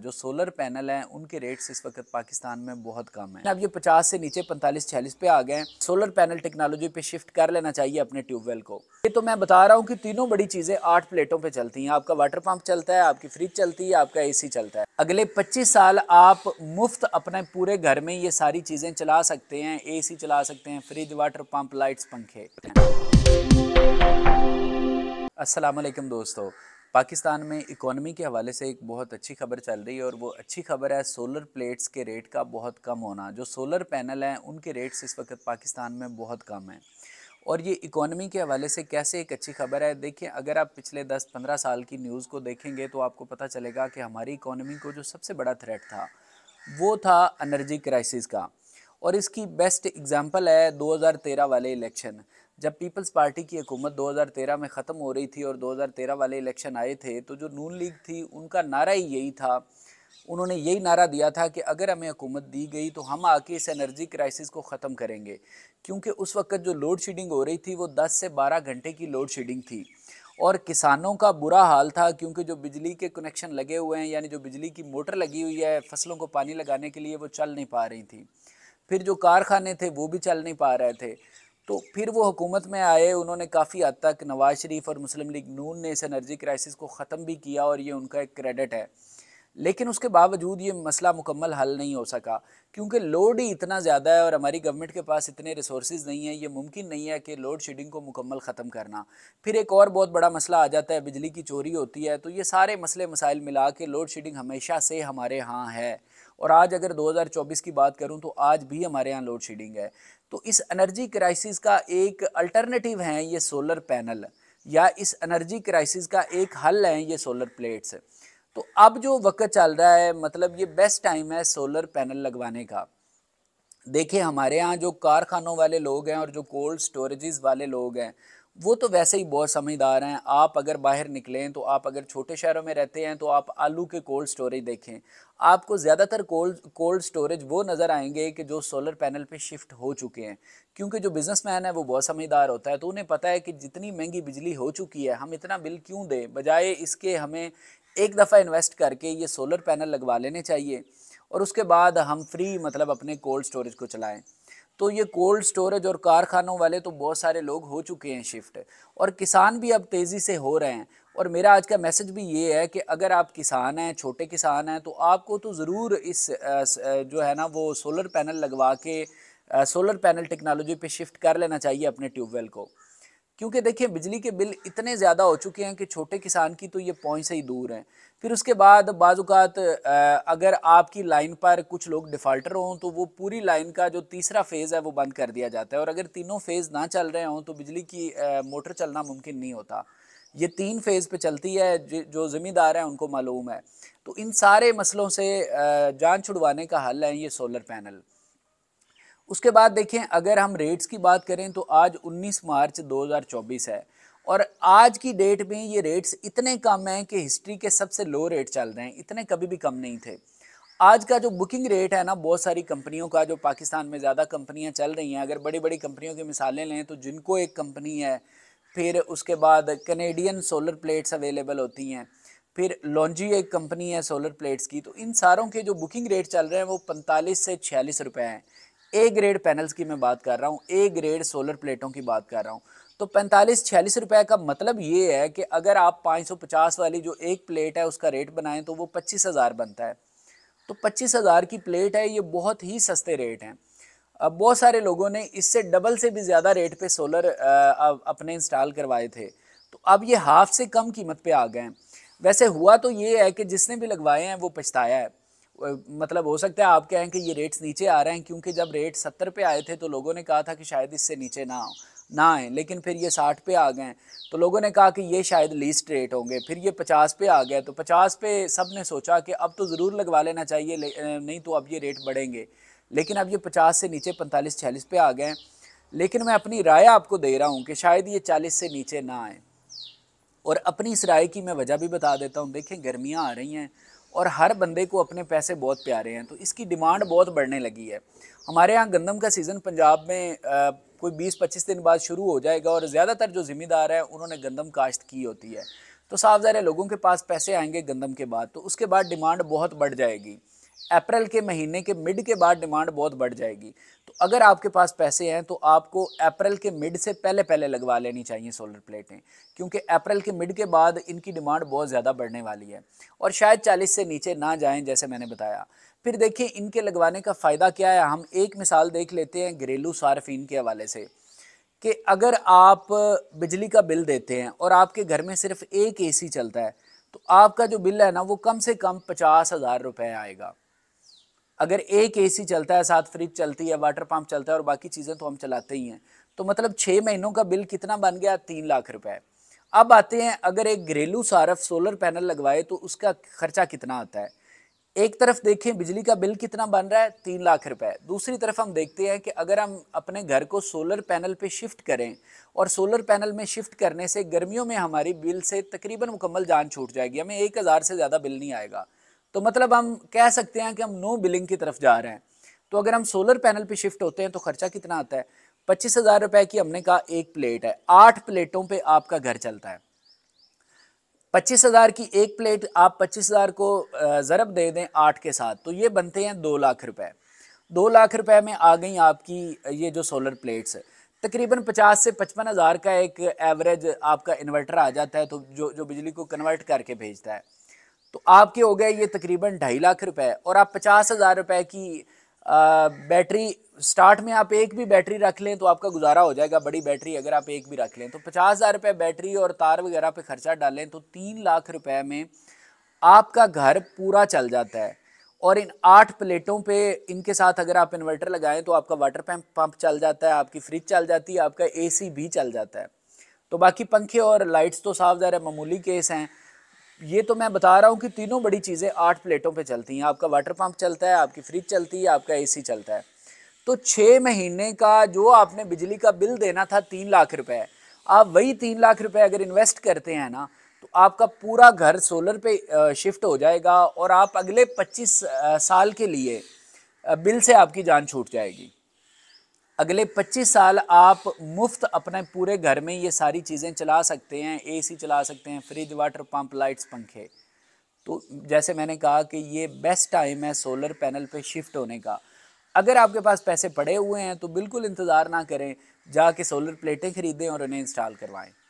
जो solar panel हैं उनके रेट्स इस वक्त पाकिस्तान में बहुत कम हैं अब ये 50 से नीचे 45 46 पे आ गए हैं सोलर पैनल टेक्नोलॉजी पे शिफ्ट कर लेना चाहिए अपने ट्यूबवेल को ये तो मैं बता रहा हूँ कि तीनों बड़ी चीज़ें आठ प्लेटों पे चलती हैं आपका वाटर पंप चलता है आपकी फ्रिज चलती है आपका ए चलता है अगले पच्चीस साल आप मुफ्त अपने पूरे घर में ये सारी चीज़ें चला सकते हैं ए चला सकते हैं फ्रिज वाटर पम्प लाइट्स पंखे असलम दोस्तों पाकिस्तान में इकोनॉमी के हवाले से एक बहुत अच्छी खबर चल रही है और वो अच्छी खबर है सोलर प्लेट्स के रेट का बहुत कम होना जो सोलर पैनल हैं उनके रेट्स इस वक्त पाकिस्तान में बहुत कम हैं और ये इकोनॉमी के हवाले से कैसे एक अच्छी खबर है देखिए अगर आप पिछले 10-15 साल की न्यूज़ को देखेंगे तो आपको पता चलेगा कि हमारी इकोनॉमी को जो सबसे बड़ा थ्रेट था वो था एनर्जी क्राइसिस का और इसकी बेस्ट एग्जांपल है 2013 वाले इलेक्शन जब पीपल्स पार्टी की हुकूमत 2013 में ख़त्म हो रही थी और 2013 वाले इलेक्शन आए थे तो जो नून लीग थी उनका नारा ही यही था उन्होंने यही नारा दिया था कि अगर हमें हुकूमत दी गई तो हम आके इस एनर्जी क्राइसिस को ख़त्म करेंगे क्योंकि उस वक्त जो लोड शेडिंग हो रही थी वो 10 से 12 घंटे की लोड शेडिंग थी और किसानों का बुरा हाल था क्योंकि जो बिजली के कनेक्शन लगे हुए हैं यानी जो बिजली की मोटर लगी हुई है फसलों को पानी लगाने के लिए वो चल नहीं पा रही थी फिर जो कारखाने थे वो भी चल नहीं पा रहे थे तो फिर वो हुकूमत में आए उन्होंने काफ़ी हद तक नवाज शरीफ और मुस्लिम लीग नून ने इस एनर्जी क्राइसिस को ख़त्म भी किया और ये उनका एक क्रेडिट है लेकिन उसके बावजूद ये मसला मुकम्मल हल नहीं हो सका क्योंकि लोड ही इतना ज़्यादा है और हमारी गवर्नमेंट के पास इतने रिसोर्स नहीं है ये मुमकिन नहीं है कि लोड शेडिंग को मुकम्मल ख़त्म करना फिर एक और बहुत बड़ा मसला आ जाता है बिजली की चोरी होती है तो ये सारे मसले मसाइल मिला के लोड शेडिंग हमेशा से हमारे यहाँ है और आज अगर 2024 की बात करूं तो आज भी हमारे यहाँ लोड शेडिंग है तो इस एनर्जी क्राइसिस का एक अल्टरनेटिव है ये सोलर पैनल या इस एनर्जी क्राइसिस का एक हल है ये सोलर प्लेट्स तो अब जो वक्त चल रहा है मतलब ये बेस्ट टाइम है सोलर पैनल लगवाने का देखिए हमारे यहाँ जो कारखानों वाले लोग हैं और जो कोल्ड स्टोरेजेस वाले लोग हैं वो तो वैसे ही बहुत समझदार हैं आप अगर बाहर निकलें तो आप अगर छोटे शहरों में रहते हैं तो आप आलू के कोल्ड स्टोरेज देखें आपको ज़्यादातर कोल्ड कोल्ड स्टोरेज वो नज़र आएंगे कि जो सोलर पैनल पे शिफ्ट हो चुके हैं क्योंकि जो बिजनेसमैन है वो बहुत समझदार होता है तो उन्हें पता है कि जितनी महंगी बिजली हो चुकी है हम इतना बिल क्यों दें बजाय इसके हमें एक दफ़ा इन्वेस्ट करके ये सोलर पैनल लगवा लेने चाहिए और उसके बाद हम फ्री मतलब अपने कोल्ड स्टोरेज को चलाएँ तो ये कोल्ड स्टोरेज और कारखानों वाले तो बहुत सारे लोग हो चुके हैं शिफ्ट और किसान भी अब तेज़ी से हो रहे हैं और मेरा आज का मैसेज भी ये है कि अगर आप किसान हैं छोटे किसान हैं तो आपको तो ज़रूर इस जो है ना वो सोलर पैनल लगवा के सोलर पैनल टेक्नोलॉजी पे शिफ्ट कर लेना चाहिए अपने ट्यूबवेल को क्योंकि देखिए बिजली के बिल इतने ज़्यादा हो चुके हैं कि छोटे किसान की तो ये पॉइंट से ही दूर हैं फिर उसके बाद बाज़ात अगर आपकी लाइन पर कुछ लोग डिफ़ाल्टर हों तो वो पूरी लाइन का जो तीसरा फेज़ है वो बंद कर दिया जाता है और अगर तीनों फेज़ ना चल रहे हों तो बिजली की मोटर चलना मुमकिन नहीं होता ये तीन फेज़ पे चलती है जो ज़मींदार हैं उनको मालूम है तो इन सारे मसलों से जान छुड़वाने का हल है ये सोलर पैनल उसके बाद देखें अगर हम रेट्स की बात करें तो आज 19 मार्च 2024 है और आज की डेट में ये रेट्स इतने कम हैं कि हिस्ट्री के सबसे लो रेट चल रहे हैं इतने कभी भी कम नहीं थे आज का जो बुकिंग रेट है ना बहुत सारी कंपनियों का जो पाकिस्तान में ज़्यादा कंपनियां चल रही हैं अगर बड़ी बड़ी कंपनियों की मिसालें लें तो जिनको एक कंपनी है फिर उसके बाद कनेडियन सोलर प्लेट्स अवेलेबल होती हैं फिर लॉन्जी एक कंपनी है सोलर प्लेट्स की तो इन सारों के जो बुकिंग रेट चल रहे हैं वो पैंतालीस से छियालीस रुपए हैं ए ग्रेड पैनल्स की मैं बात कर रहा हूँ ए ग्रेड सोलर प्लेटों की बात कर रहा हूँ तो पैंतालीस छियालीस रुपए का मतलब ये है कि अगर आप 550 वाली जो एक प्लेट है उसका रेट बनाएं तो वो पच्चीस हज़ार बनता है तो पच्चीस हज़ार की प्लेट है ये बहुत ही सस्ते रेट हैं अब बहुत सारे लोगों ने इससे डबल से भी ज़्यादा रेट पे सोलर अपने इंस्टॉल करवाए थे तो अब ये हाफ से कम कीमत पे आ गए हैं वैसे हुआ तो ये है कि जिसने भी लगवाए हैं वो पछताया है मतलब हो सकता है आप कहें कि ये रेट्स नीचे आ रहे हैं क्योंकि जब रेट सत्तर पे आए थे तो लोगों ने कहा था कि शायद इससे नीचे ना आओ ना आए लेकिन फिर ये साठ पे आ गए तो लोगों ने कहा कि ये शायद लीस्ट रेट होंगे फिर ये पचास पे आ गए तो पचास पे सब ने सोचा कि अब तो ज़रूर लगवा लेना चाहिए ले, नहीं तो अब ये रेट बढ़ेंगे लेकिन अब ये पचास से नीचे पैंतालीस छियालीस पे आ गए लेकिन मैं अपनी राय आपको दे रहा हूँ कि शायद ये चालीस से नीचे ना आए और अपनी इस राय की मैं वजह भी बता देता हूँ देखें गर्मियाँ आ रही हैं और हर बंदे को अपने पैसे बहुत प्यारे हैं तो इसकी डिमांड बहुत बढ़ने लगी है हमारे यहाँ गंदम का सीज़न पंजाब में आ, कोई 20-25 दिन बाद शुरू हो जाएगा और ज़्यादातर जो ज़िम्मेदार है उन्होंने गंदम काश्त की होती है तो साफ ज़ाहिर लोगों के पास पैसे आएंगे गंदम के बाद तो उसके बाद डिमांड बहुत बढ़ जाएगी अप्रैल के महीने के मिड के बाद डिमांड बहुत बढ़ जाएगी तो अगर आपके पास पैसे हैं तो आपको अप्रैल के मिड से पहले पहले लगवा लेनी चाहिए सोलर प्लेटें क्योंकि अप्रैल के मिड के बाद इनकी डिमांड बहुत ज़्यादा बढ़ने वाली है और शायद चालीस से नीचे ना जाएं जैसे मैंने बताया फिर देखिए इनके लगवाने का फ़ायदा क्या है हम एक मिसाल देख लेते हैं घरेलू सार्फिन के हवाले से कि अगर आप बिजली का बिल देते हैं और आपके घर में सिर्फ एक ए चलता है तो आपका जो बिल है ना वो कम से कम पचास हज़ार रुपये आएगा अगर एक एसी चलता है साथ फ्रिज चलती है वाटर पंप चलता है और बाकी चीज़ें तो हम चलाते ही हैं तो मतलब छः महीनों का बिल कितना बन गया तीन लाख रुपए अब आते हैं अगर एक घरेलू सारफ सोलर पैनल लगवाए तो उसका खर्चा कितना आता है एक तरफ देखें बिजली का बिल कितना बन रहा है तीन लाख रुपए दूसरी तरफ हम देखते हैं कि अगर हम अपने घर को सोलर पैनल पे शिफ्ट करें और सोलर पैनल में शिफ्ट करने से गर्मियों में हमारी बिल से तकरीबन मुकम्मल जान छूट जाएगी हमें एक हज़ार से ज़्यादा बिल नहीं आएगा तो मतलब हम कह सकते हैं कि हम नो बिलिंग की तरफ जा रहे हैं तो अगर हम सोलर पैनल पर शिफ्ट होते हैं तो खर्चा कितना आता है पच्चीस हज़ार की हमने कहा एक प्लेट है आठ प्लेटों पर आपका घर चलता है पच्चीस हज़ार की एक प्लेट आप पच्चीस हज़ार को ज़रब दे दें आठ के साथ तो ये बनते हैं दो लाख रुपए दो लाख रुपए में आ गई आपकी ये जो सोलर प्लेट्स तकरीबन पचास से पचपन हज़ार का एक एवरेज आपका इन्वर्टर आ जाता है तो जो जो बिजली को कन्वर्ट करके भेजता है तो आपके हो गए ये तकरीबन ढाई लाख रुपए और आप पचास हज़ार रुपये की बैटरी स्टार्ट में आप एक भी बैटरी रख लें तो आपका गुजारा हो जाएगा बड़ी बैटरी अगर आप एक भी रख लें तो पचास हज़ार रुपये बैटरी और तार वगैरह पे खर्चा डालें तो तीन लाख रुपए में आपका घर पूरा चल जाता है और इन आठ प्लेटों पे इनके साथ अगर आप इन्वर्टर लगाएं तो आपका वाटर पम्प पंप चल जाता है आपकी फ्रिज चल जाती है आपका ए भी चल जाता है तो बाकी पंखे और लाइट्स तो साफ ज़रा मामूली केस हैं ये तो मैं बता रहा हूँ कि तीनों बड़ी चीज़ें आठ प्लेटों पे चलती हैं आपका वाटर पंप चलता है आपकी फ्रिज चलती है आपका एसी चलता है तो छः महीने का जो आपने बिजली का बिल देना था तीन लाख रुपए आप वही तीन लाख रुपए अगर इन्वेस्ट करते हैं ना तो आपका पूरा घर सोलर पे शिफ्ट हो जाएगा और आप अगले पच्चीस साल के लिए बिल से आपकी जान छूट जाएगी अगले 25 साल आप मुफ्त अपने पूरे घर में ये सारी चीज़ें चला सकते हैं एसी चला सकते हैं फ्रिज वाटर पंप लाइट्स पंखे तो जैसे मैंने कहा कि ये बेस्ट टाइम है सोलर पैनल पे शिफ्ट होने का अगर आपके पास पैसे पड़े हुए हैं तो बिल्कुल इंतज़ार ना करें जाके सोलर प्लेटें खरीदें और उन्हें इंस्टॉल करवाएं